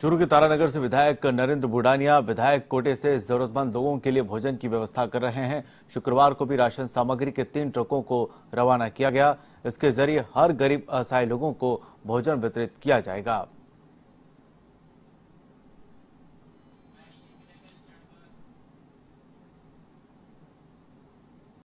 चूरू के तारानगर से विधायक नरेंद्र बुडानिया विधायक कोटे से जरूरतमंद लोगों के लिए भोजन की व्यवस्था कर रहे हैं शुक्रवार को भी राशन सामग्री के तीन ट्रकों को रवाना किया गया इसके जरिए हर गरीब असहाय लोगों को भोजन वितरित किया जाएगा